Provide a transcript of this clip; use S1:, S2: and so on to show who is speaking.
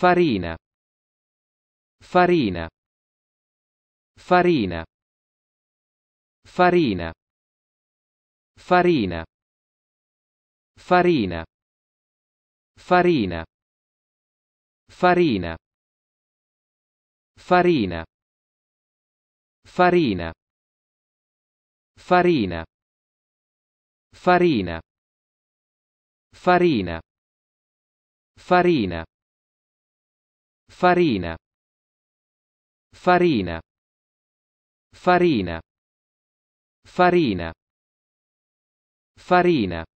S1: farina
S2: farina farina farina farina farina farina farina farina farina farina farina farina farina farina farina farina farina farina